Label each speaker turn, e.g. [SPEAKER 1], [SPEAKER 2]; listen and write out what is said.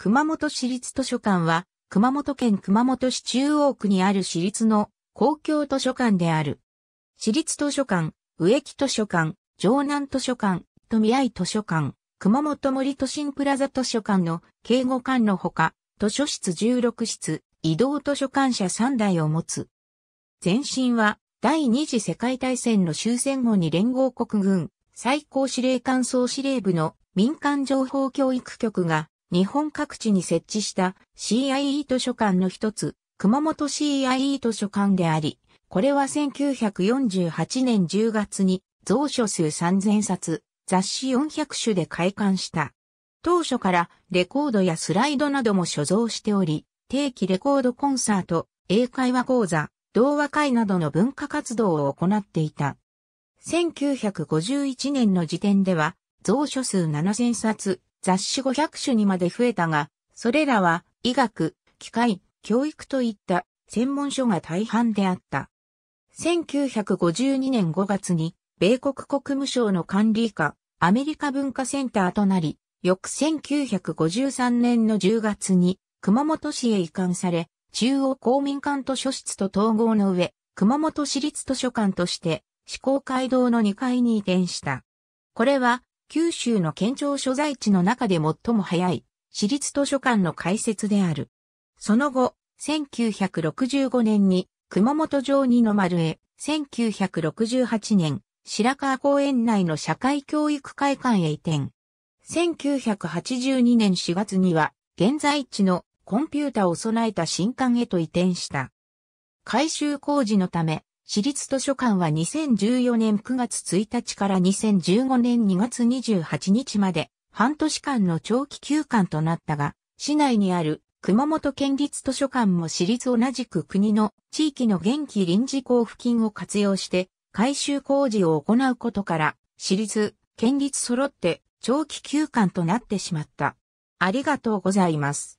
[SPEAKER 1] 熊本市立図書館は、熊本県熊本市中央区にある市立の公共図書館である。市立図書館、植木図書館、城南図書館、富合図書館、熊本森都心プラザ図書館の警護館のほか、図書室16室、移動図書館社3台を持つ。前身は、第二次世界大戦の終戦後に連合国軍、最高司令官総司令部の民間情報教育局が日本各地に設置した CIE 図書館の一つ、熊本 CIE 図書館であり、これは1948年10月に蔵書数3000冊、雑誌400種で開館した。当初からレコードやスライドなども所蔵しており、定期レコードコンサート、英会話講座、童話会などの文化活動を行っていた。1951年の時点では、蔵書数7000冊、雑誌500種にまで増えたが、それらは医学、機械、教育といった専門書が大半であった。1952年5月に、米国国務省の管理下、アメリカ文化センターとなり、翌1953年の10月に、熊本市へ移管され、中央公民館図書室と統合の上、熊本市立図書館として、思考街道の2階に移転した。これは、九州の県庁所在地の中で最も早い、私立図書館の開設である。その後、1965年に熊本城二の丸へ、1968年、白川公園内の社会教育会館へ移転。1982年4月には、現在地のコンピュータを備えた新館へと移転した。改修工事のため、市立図書館は2014年9月1日から2015年2月28日まで半年間の長期休館となったが、市内にある熊本県立図書館も市立同じく国の地域の元気臨時交付金を活用して改修工事を行うことから、市立、県立揃って長期休館となってしまった。ありがとうございます。